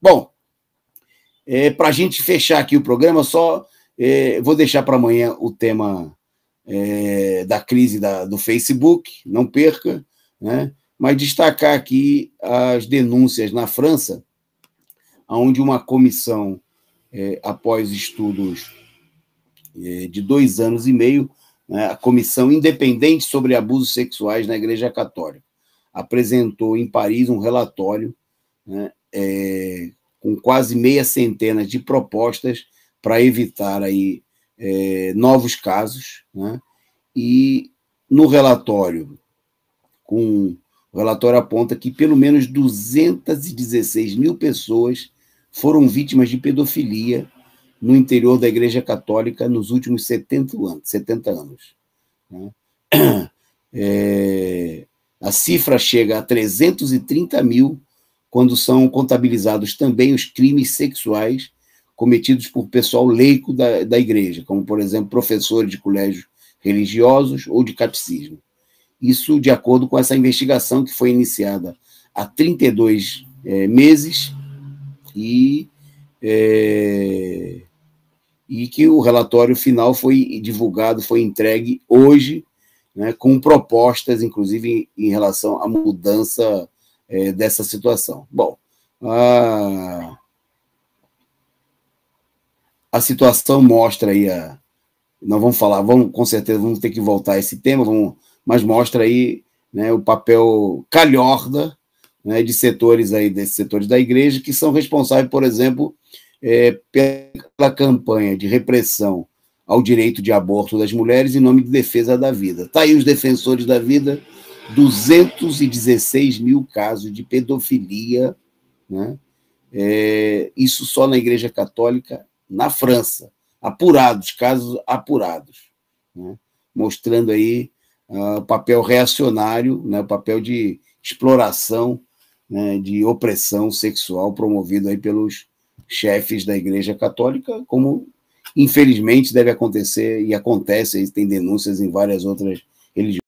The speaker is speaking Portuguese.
Bom, é, para a gente fechar aqui o programa, só é, vou deixar para amanhã o tema é, da crise da, do Facebook, não perca, né? mas destacar aqui as denúncias na França, onde uma comissão, é, após estudos é, de dois anos e meio, né, a Comissão Independente sobre Abusos Sexuais na Igreja Católica, apresentou em Paris um relatório né, é, com quase meia centena de propostas para evitar aí é, novos casos, né? e no relatório, com o relatório aponta que pelo menos 216 mil pessoas foram vítimas de pedofilia no interior da Igreja Católica nos últimos 70 anos. 70 anos né? é, a cifra chega a 330 mil quando são contabilizados também os crimes sexuais cometidos por pessoal leico da, da igreja, como, por exemplo, professores de colégios religiosos ou de catecismo. Isso de acordo com essa investigação que foi iniciada há 32 é, meses e, é, e que o relatório final foi divulgado, foi entregue hoje, né, com propostas, inclusive em relação à mudança é, dessa situação. Bom, a, a situação mostra aí a. Nós vamos falar, vamos, com certeza vamos ter que voltar a esse tema, vamos, mas mostra aí né, o papel calhorda né, de setores aí, desses setores da igreja, que são responsáveis, por exemplo, é, pela campanha de repressão ao direito de aborto das mulheres em nome de defesa da vida. Está aí os defensores da vida 216 mil casos de pedofilia, né? É, isso só na Igreja Católica na França, apurados, casos apurados, né? mostrando aí uh, o papel reacionário, né? o papel de exploração, né? de opressão sexual promovido aí pelos chefes da Igreja Católica, como infelizmente deve acontecer e acontece, tem denúncias em várias outras religiões.